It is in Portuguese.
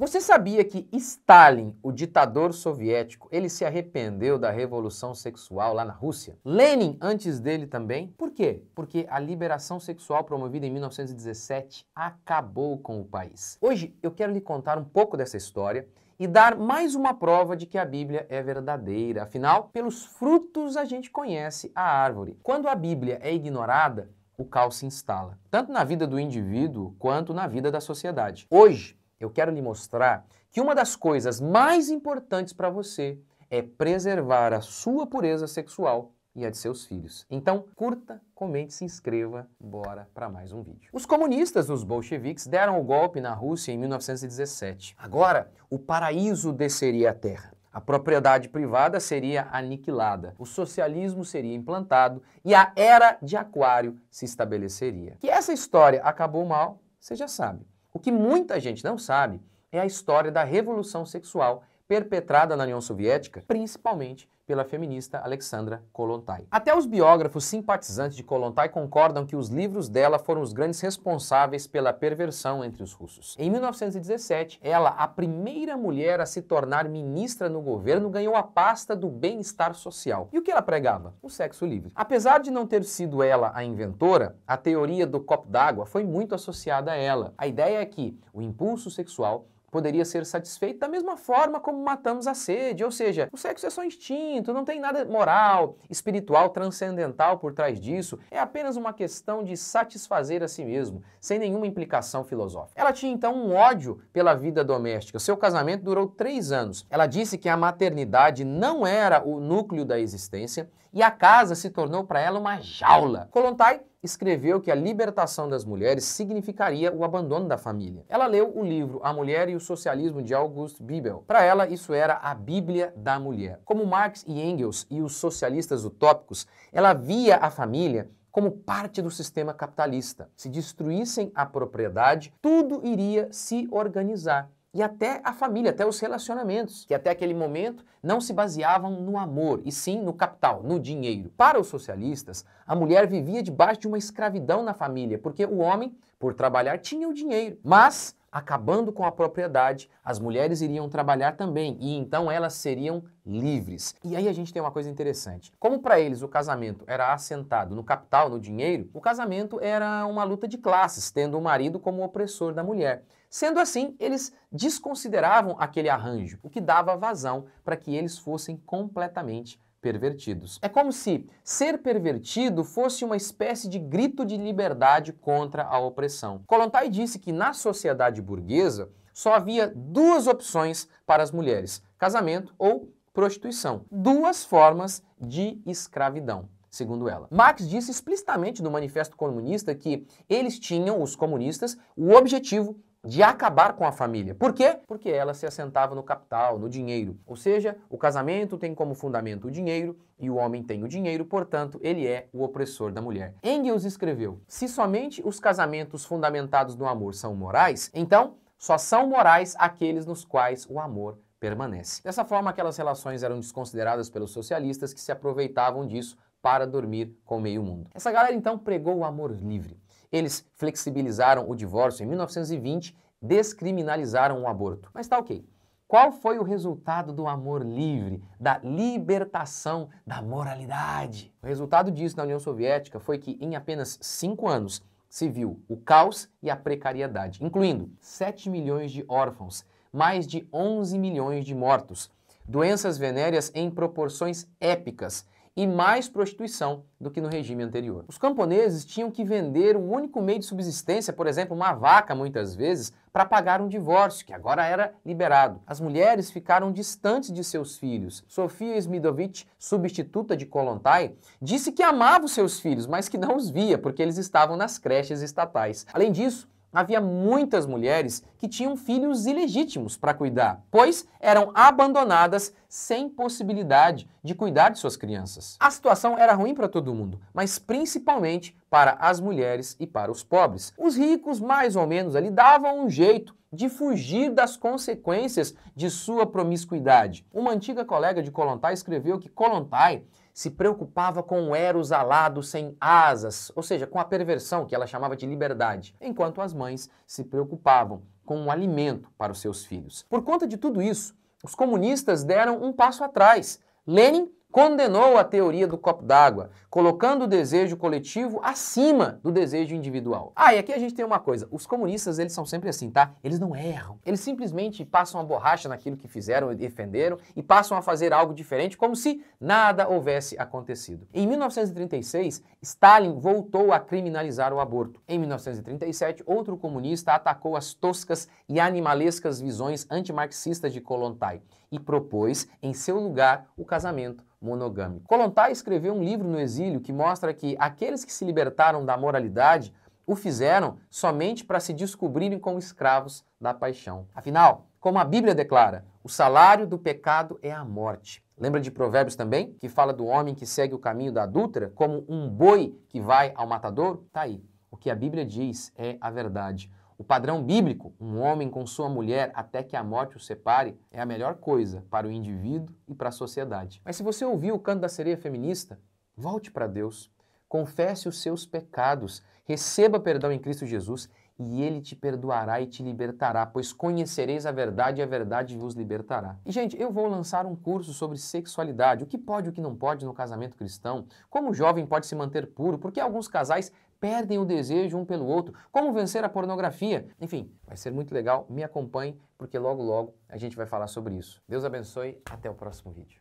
Você sabia que Stalin, o ditador soviético, ele se arrependeu da revolução sexual lá na Rússia? Lenin, antes dele também? Por quê? Porque a liberação sexual promovida em 1917 acabou com o país. Hoje eu quero lhe contar um pouco dessa história e dar mais uma prova de que a Bíblia é verdadeira. Afinal, pelos frutos a gente conhece a árvore. Quando a Bíblia é ignorada, o caos se instala, tanto na vida do indivíduo quanto na vida da sociedade. Hoje, eu quero lhe mostrar que uma das coisas mais importantes para você é preservar a sua pureza sexual e a de seus filhos. Então, curta, comente, se inscreva, bora para mais um vídeo. Os comunistas, os bolcheviques, deram o golpe na Rússia em 1917. Agora, o paraíso desceria à terra. A propriedade privada seria aniquilada, o socialismo seria implantado e a era de Aquário se estabeleceria. Que essa história acabou mal, você já sabe. O que muita gente não sabe é a história da revolução sexual perpetrada na União Soviética, principalmente pela feminista Alexandra Kolontai. Até os biógrafos simpatizantes de Kolontai concordam que os livros dela foram os grandes responsáveis pela perversão entre os russos. Em 1917, ela, a primeira mulher a se tornar ministra no governo, ganhou a pasta do bem-estar social. E o que ela pregava? O sexo livre. Apesar de não ter sido ela a inventora, a teoria do copo d'água foi muito associada a ela. A ideia é que o impulso sexual poderia ser satisfeito da mesma forma como matamos a sede, ou seja, o sexo é só instinto, não tem nada moral, espiritual, transcendental por trás disso, é apenas uma questão de satisfazer a si mesmo, sem nenhuma implicação filosófica. Ela tinha então um ódio pela vida doméstica, seu casamento durou três anos. Ela disse que a maternidade não era o núcleo da existência e a casa se tornou para ela uma jaula. Kolontai escreveu que a libertação das mulheres significaria o abandono da família. Ela leu o livro A Mulher e o Socialismo de August Bibel. Para ela, isso era a Bíblia da mulher. Como Marx e Engels e os socialistas utópicos, ela via a família como parte do sistema capitalista. Se destruíssem a propriedade, tudo iria se organizar e até a família, até os relacionamentos, que até aquele momento não se baseavam no amor, e sim no capital, no dinheiro. Para os socialistas, a mulher vivia debaixo de uma escravidão na família, porque o homem, por trabalhar, tinha o dinheiro. Mas acabando com a propriedade, as mulheres iriam trabalhar também e então elas seriam livres. E aí a gente tem uma coisa interessante. Como para eles o casamento era assentado no capital, no dinheiro, o casamento era uma luta de classes, tendo o marido como opressor da mulher. Sendo assim, eles desconsideravam aquele arranjo, o que dava vazão para que eles fossem completamente pervertidos. É como se ser pervertido fosse uma espécie de grito de liberdade contra a opressão. Kolontai disse que na sociedade burguesa só havia duas opções para as mulheres: casamento ou prostituição. Duas formas de escravidão segundo ela. Marx disse explicitamente no Manifesto Comunista que eles tinham, os comunistas, o objetivo de acabar com a família. Por quê? Porque ela se assentava no capital, no dinheiro. Ou seja, o casamento tem como fundamento o dinheiro e o homem tem o dinheiro, portanto, ele é o opressor da mulher. Engels escreveu: se somente os casamentos fundamentados no amor são morais, então só são morais aqueles nos quais o amor permanece. Dessa forma, aquelas relações eram desconsideradas pelos socialistas que se aproveitavam disso para dormir com o meio mundo. Essa galera então pregou o amor livre. Eles flexibilizaram o divórcio em 1920, descriminalizaram o aborto. Mas tá ok. Qual foi o resultado do amor livre, da libertação da moralidade? O resultado disso na União Soviética foi que, em apenas cinco anos, se viu o caos e a precariedade, incluindo 7 milhões de órfãos, mais de 11 milhões de mortos, doenças venéreas em proporções épicas, e mais prostituição do que no regime anterior. Os camponeses tinham que vender o um único meio de subsistência, por exemplo, uma vaca, muitas vezes, para pagar um divórcio, que agora era liberado. As mulheres ficaram distantes de seus filhos. Sofia Smidovich, substituta de Kolontai, disse que amava os seus filhos, mas que não os via, porque eles estavam nas creches estatais. Além disso, havia muitas mulheres que tinham filhos ilegítimos para cuidar, pois eram abandonadas sem possibilidade de cuidar de suas crianças. A situação era ruim para todo mundo, mas principalmente para as mulheres e para os pobres. Os ricos, mais ou menos, ali davam um jeito de fugir das consequências de sua promiscuidade. Uma antiga colega de Kolontai escreveu que Kolontai se preocupava com o Eros alado sem asas, ou seja, com a perversão que ela chamava de liberdade, enquanto as mães se preocupavam com o alimento para os seus filhos. Por conta de tudo isso, os comunistas deram um passo atrás. Lenin condenou a teoria do copo d'água, colocando o desejo coletivo acima do desejo individual. Ah, e aqui a gente tem uma coisa, os comunistas eles são sempre assim, tá? Eles não erram. Eles simplesmente passam a borracha naquilo que fizeram e defenderam e passam a fazer algo diferente como se nada houvesse acontecido. Em 1936, Stalin voltou a criminalizar o aborto. Em 1937, outro comunista atacou as toscas e animalescas visões antimarxistas de Kolontai e propôs, em seu lugar, o casamento monogâmico. Kolontai escreveu um livro no exílio que mostra que aqueles que se libertaram da moralidade o fizeram somente para se descobrirem como escravos da paixão. Afinal, como a Bíblia declara, o salário do pecado é a morte. Lembra de Provérbios também, que fala do homem que segue o caminho da adúltera como um boi que vai ao matador? Tá aí. O que a Bíblia diz é a verdade. O padrão bíblico, um homem com sua mulher até que a morte o separe, é a melhor coisa para o indivíduo e para a sociedade. Mas se você ouviu o canto da sereia feminista, volte para Deus, confesse os seus pecados, receba perdão em Cristo Jesus e ele te perdoará e te libertará, pois conhecereis a verdade e a verdade vos libertará. E, gente, eu vou lançar um curso sobre sexualidade, o que pode e o que não pode no casamento cristão, como o jovem pode se manter puro, porque alguns casais perdem o desejo um pelo outro, como vencer a pornografia. Enfim, vai ser muito legal, me acompanhe, porque logo logo a gente vai falar sobre isso. Deus abençoe, até o próximo vídeo.